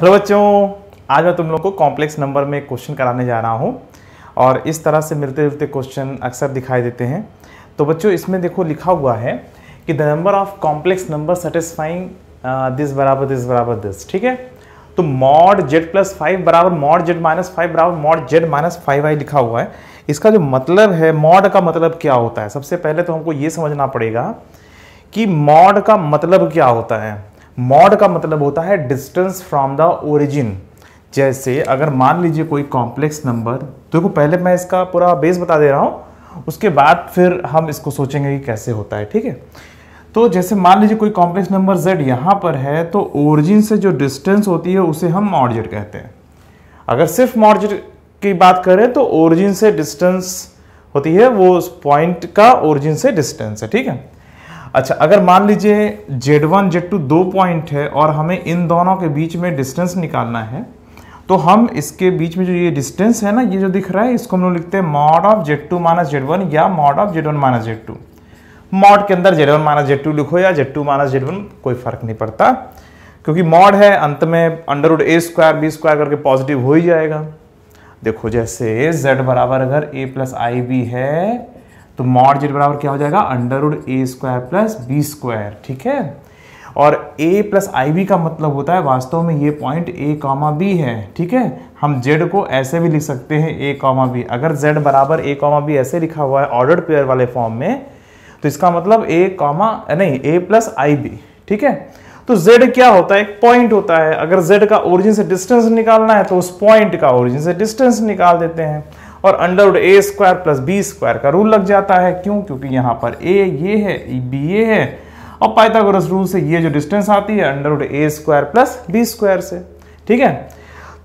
hello बच्चों आज मैं तुम लोग को कॉम्प्लेक्स नंबर में क्वेश्चन कराने जा रहा हूँ और इस तरह से मिलते जुलते क्वेश्चन अक्सर दिखाई देते हैं तो बच्चों इसमें देखो लिखा हुआ है कि the number of complex number satisfying this बराबर दिस बराबर दिस ठीक है तो मॉड जेड प्लस फाइव बराबर मॉड जेड माइनस फाइव बराबर mod Z minus five I लिखा हुआ है इसका जो मतलब है मॉड का मतलब क्या होता है सबसे पहले तो हमको ये समझना पड़ेगा कि मॉड का मतलब क्या होता है मॉड का मतलब होता है डिस्टेंस फ्रॉम द ओरिजिन जैसे अगर मान लीजिए कोई कॉम्प्लेक्स नंबर तो देखो पहले मैं इसका पूरा बेस बता दे रहा हूँ उसके बाद फिर हम इसको सोचेंगे कि कैसे होता है ठीक है तो जैसे मान लीजिए कोई कॉम्प्लेक्स नंबर z यहाँ पर है तो ओरिजिन से जो डिस्टेंस होती है उसे हम मॉडजेट कहते हैं अगर सिर्फ मॉडजेट की बात करें तो ओरिजिन से डिस्टेंस होती है वो उस पॉइंट का ओरिजिन से डिस्टेंस है ठीक है अच्छा अगर मान लीजिए जेड वन जेड टू दो पॉइंट है और हमें इन दोनों के बीच में डिस्टेंस निकालना है तो हम इसके बीच में जो ये डिस्टेंस है ना ये जो दिख रहा है इसको हम लोग लिखते हैं mod of Z two minus Z one या mod of Z one minus Z two mod के अंदर Z one minus Z two लिखो या Z two minus Z one कोई फर्क नहीं पड़ता क्योंकि मॉड है अंत में under A square B square करके पॉजिटिव हो ही जाएगा देखो जैसे जेड बराबर अगर ए प्लस आई बी है तो मॉड जेड बराबर क्या हो जाएगा under root A square plus B square ठीक है और a प्लस आई बी का मतलब होता है वास्तव में ये पॉइंट a कॉमा बी है ठीक है हम z को ऐसे भी लिख सकते हैं a कॉमा बी अगर z बराबर a कॉमा बी ऐसे लिखा हुआ है ऑर्डर्ड पेयर वाले फॉर्म में तो इसका मतलब a कॉमा नहीं a प्लस आई बी ठीक है तो z क्या होता है एक पॉइंट होता है अगर z का ओरिजिन से डिस्टेंस निकालना है तो उस पॉइंट का ओरिजिन से डिस्टेंस निकाल देते हैं और under A square plus B square का रूल लग जाता है क्यों क्योंकि यहाँ पर ए ये है बी ये है और पाइथागोरस रूल से ये जो डिस्टेंस आती है under A square plus B square से ठीक है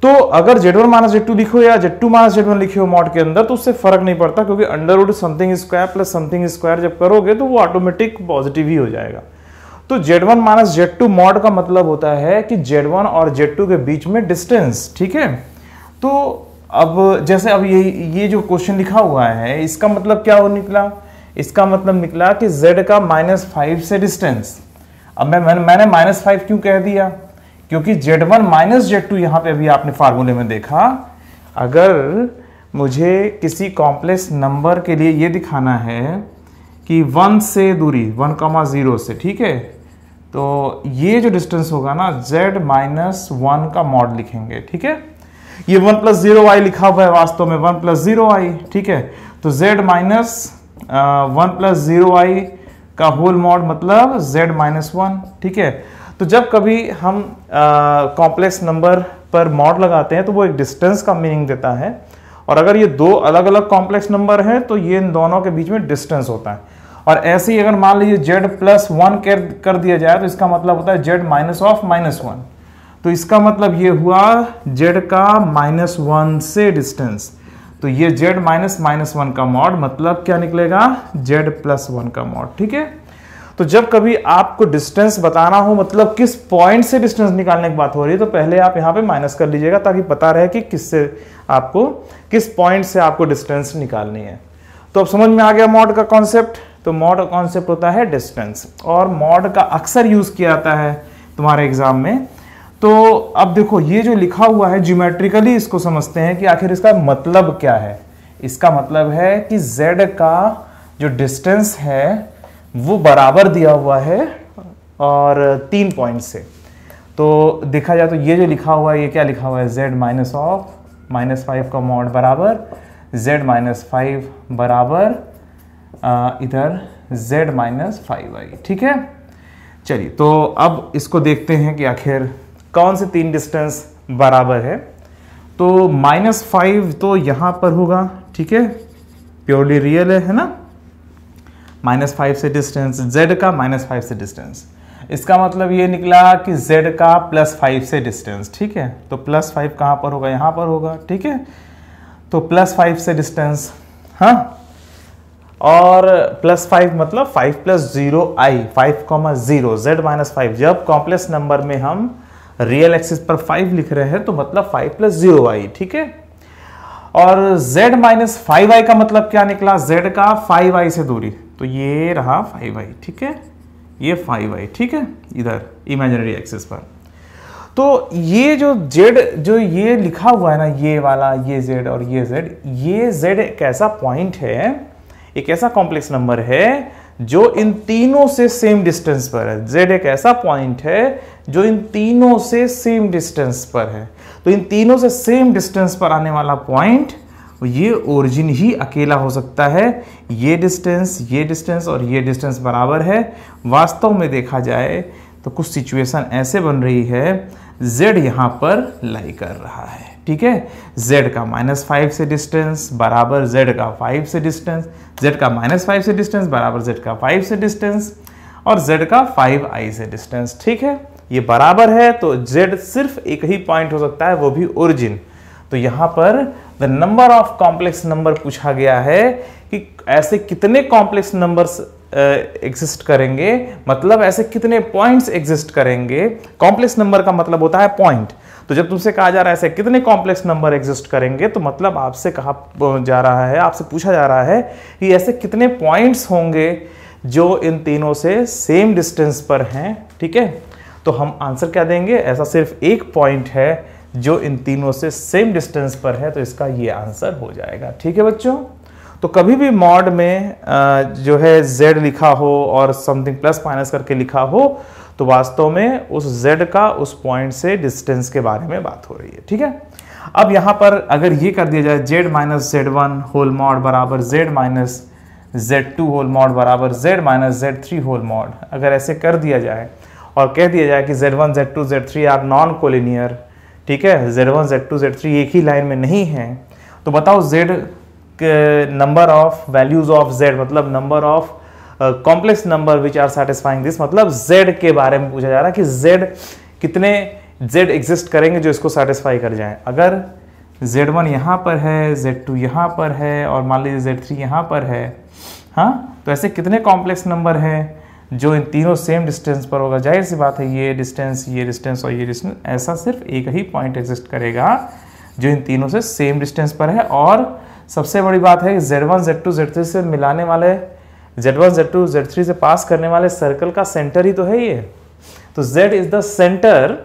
तो अगर Z one minus Z two लिखो या Z two minus Z one लिखे हो मॉड के अंदर तो उससे फर्क नहीं पड़ता क्योंकि under root something square plus something square जब करोगे तो वो ऑटोमेटिक पॉजिटिव ही हो जाएगा तो Z one minus Z two mod का मतलब होता है कि जेड वन और जेड टू के बीच में डिस्टेंस ठीक है तो अब जैसे अब ये ये जो क्वेश्चन लिखा हुआ है इसका मतलब क्या हो निकला इसका मतलब निकला कि z का माइनस फाइव से डिस्टेंस अब मैं मैंने माइनस फाइव क्यों कह दिया क्योंकि Z one minus Z two यहाँ पर अभी आपने फार्मूले में देखा अगर मुझे किसी कॉम्प्लेक्स नंबर के लिए ये दिखाना है कि वन से दूरी वन कॉमा ज़ीरो से ठीक है तो ये जो डिस्टेंस होगा ना z माइनस वन का मॉड लिखेंगे ठीक है ये वन प्लस जीरो वाई लिखा हुआ है वास्तव में वन प्लस जीरो आई ठीक है तो Z minus one plus zero I का होल मॉड मतलब जेड माइनस वन ठीक है तो जब कभी हम कॉम्प्लेक्स नंबर पर मॉड लगाते हैं तो वो एक डिस्टेंस का मीनिंग देता है और अगर ये दो अलग अलग कॉम्प्लेक्स नंबर हैं तो ये इन दोनों के बीच में डिस्टेंस होता है और ऐसे ही अगर मान लीजिए जेड प्लस वन कर दिया जाए तो इसका मतलब होता है Z minus of minus one तो इसका मतलब ये हुआ जेड का माइनस वन से डिस्टेंस तो ये जेड माइनस माइनस वन का मॉड मतलब क्या निकलेगा जेड प्लस वन का मॉड ठीक है तो जब कभी आपको डिस्टेंस बताना हो मतलब किस पॉइंट से डिस्टेंस निकालने की बात हो रही है तो पहले आप यहां पे माइनस कर लीजिएगा ताकि पता रहे कि किससे आपको किस पॉइंट से आपको डिस्टेंस निकालनी है तो अब समझ में आ गया मॉड का कॉन्सेप्ट तो मॉड का कॉन्सेप्ट होता है डिस्टेंस और मॉड का अक्सर यूज़ किया जाता है तुम्हारे एग्जाम में तो अब देखो ये जो लिखा हुआ है ज्योमेट्रिकली इसको समझते हैं कि आखिर इसका मतलब क्या है इसका मतलब है कि z का जो डिस्टेंस है वो बराबर दिया हुआ है और तीन पॉइंट से तो देखा जाए तो ये जो लिखा हुआ है ये क्या लिखा हुआ है z minus of minus five का मॉड बराबर z माइनस फाइव बराबर इधर z माइनस फाइव आई ठीक है चलिए तो अब इसको देखते हैं कि आखिर कौन से तीन डिस्टेंस बराबर है तो माइनस फाइव तो यहां पर होगा ठीक है प्योरली रियल है है ना माइनस फाइव से डिस्टेंस जेड का माइनस फाइव से डिस्टेंस इसका मतलब ये निकला कि जेड का प्लस फाइव से डिस्टेंस ठीक है तो प्लस फाइव कहां पर होगा यहां पर होगा ठीक है तो प्लस फाइव से डिस्टेंस हाँ और प्लस फाइव मतलब five plus zero I five comma zero Z minus five जब कॉम्प्लेक्स नंबर में हम रियल एक्सिस पर फाइव लिख रहे हैं तो मतलब फाइव प्लस जीरो आई ठीक है और z माइनस फाइव आई का मतलब क्या निकला z का फाइव आई से दूरी तो ये रहा फाइव आई ठीक है ये फाइव आई ठीक है इधर इमेजिनरी एक्सिस पर तो ये जो z जो ये लिखा हुआ है ना ये वाला ये z और ये z ये z एक ऐसा पॉइंट है एक ऐसा कॉम्प्लेक्स नंबर है जो इन तीनों से सेम डिस्टेंस पर है जेड एक ऐसा पॉइंट है जो इन तीनों से सेम डिस्टेंस पर है तो इन तीनों से सेम डिस्टेंस पर आने वाला पॉइंट ये ओरिजिन ही अकेला हो सकता है ये डिस्टेंस ये डिस्टेंस और ये डिस्टेंस बराबर है वास्तव में देखा जाए तो कुछ सिचुएशन ऐसे बन रही है z यहाँ पर लाई कर रहा है ठीक है z का माइनस फाइव से डिस्टेंस बराबर z का फाइव से डिस्टेंस z का माइनस फाइव से डिस्टेंस बराबर z का फाइव से डिस्टेंस और z का फाइव आई से डिस्टेंस ठीक है ये बराबर है तो z सिर्फ एक ही पॉइंट हो सकता है वो भी ओरिजिन तो यहां पर the number of complex number पूछा गया है कि ऐसे कितने कॉम्प्लेक्स नंबर्स एग्जिस्ट करेंगे मतलब ऐसे कितने पॉइंट्स एग्जिस्ट करेंगे कॉम्प्लेक्स नंबर का मतलब होता है पॉइंट तो जब तुमसे कहा जा रहा है ऐसे कितने कॉम्प्लेक्स नंबर एग्जिस्ट करेंगे तो मतलब आपसे कहा जा रहा है आपसे पूछा जा रहा है कि ऐसे कितने पॉइंट्स होंगे जो इन तीनों से सेम डिस्टेंस पर हैं ठीक है तो हम आंसर क्या देंगे ऐसा सिर्फ एक पॉइंट है जो इन तीनों से सेम डिस्टेंस पर है तो इसका ये आंसर हो जाएगा ठीक है बच्चों तो कभी भी मॉड में जो है z लिखा हो और समथिंग प्लस माइनस करके लिखा हो तो वास्तव में उस z का उस पॉइंट से डिस्टेंस के बारे में बात हो रही है ठीक है अब यहाँ पर अगर ये कर दिया जाए z minus Z one whole mod बराबर z minus Z two whole mod बराबर z minus Z three whole mod अगर ऐसे कर दिया जाए और कह दिया जाए कि Z one Z two Z three are non collinear ठीक है Z one Z two Z three एक ही लाइन में नहीं है तो बताओ Z number of values of Z मतलब number of complex number which are satisfying this मतलब जेड के बारे में पूछा जा रहा है कि जेड कितने जेड एग्जिस्ट करेंगे जो इसको सेटिस्फाई कर जाएं अगर जेड वन यहाँ पर है जेड टू यहाँ पर है और मान लीजिए जेड थ्री यहाँ पर है हाँ तो ऐसे कितने कॉम्प्लेक्स नंबर हैं जो इन तीनों सेम डिस्टेंस पर होगा जाहिर सी बात है ये डिस्टेंस ये डिस्टेंस और ये डिस्टेंस ऐसा सिर्फ एक ही पॉइंट एग्जिस्ट करेगा जो इन तीनों से सेम डिस्टेंस पर है और सबसे बड़ी बात है कि Z one Z two Z three से मिलाने वाले Z one Z two Z three से पास करने वाले सर्कल का सेंटर ही तो है ये तो Z is the centre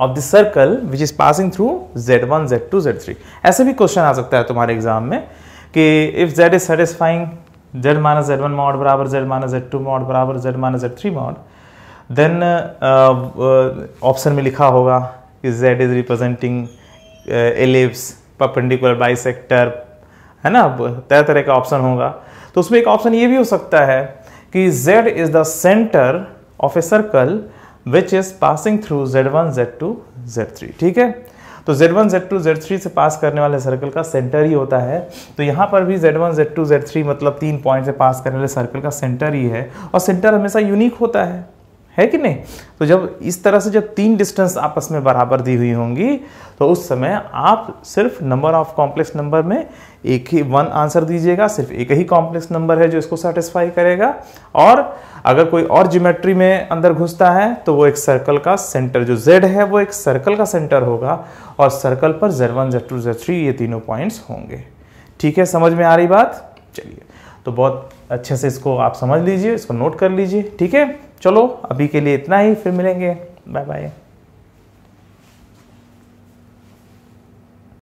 of the circle which is passing through Z one Z two Z three ऐसे भी क्वेश्चन आ सकता है तुम्हारे एग्जाम में कि if Z is satisfying Z minus z1 one mod बराबर z minus z2 mod बराबर Z minus Z three mod then में लिखा होगा कि Z is representing ellipse perpendicular bisector है ना तरह तरह का ऑप्शन होगा तो उसमें एक ऑप्शन ये भी हो सकता है कि z is the center of a circle which is passing through z1, z2, z3 ठीक है तो Z1, Z2, Z3 से पास करने वाले सर्कल का सेंटर ही होता है तो यहाँ पर भी Z1, Z2, Z3 मतलब तीन पॉइंट से पास करने वाले सर्कल का सेंटर ही है और सेंटर हमेशा यूनिक होता है है कि नहीं तो जब इस तरह से जब तीन डिस्टेंस आपस में बराबर दी हुई होंगी तो उस समय आप सिर्फ नंबर ऑफ कॉम्प्लेक्स नंबर में एक ही वन आंसर दीजिएगा सिर्फ एक ही कॉम्प्लेक्स नंबर है जो इसको सेटिस्फाई करेगा और अगर कोई और ज्योमेट्री में अंदर घुसता है तो वो एक सर्कल का सेंटर जो जेड है वो एक सर्कल का सेंटर होगा और सर्कल पर Z one Z two Z three ये तीनों पॉइंट्स होंगे ठीक है समझ में आ रही बात चलिए तो बहुत अच्छे से इसको आप समझ लीजिए इसको नोट कर लीजिए ठीक है चलो अभी के लिए इतना ही फिर मिलेंगे बाय बाय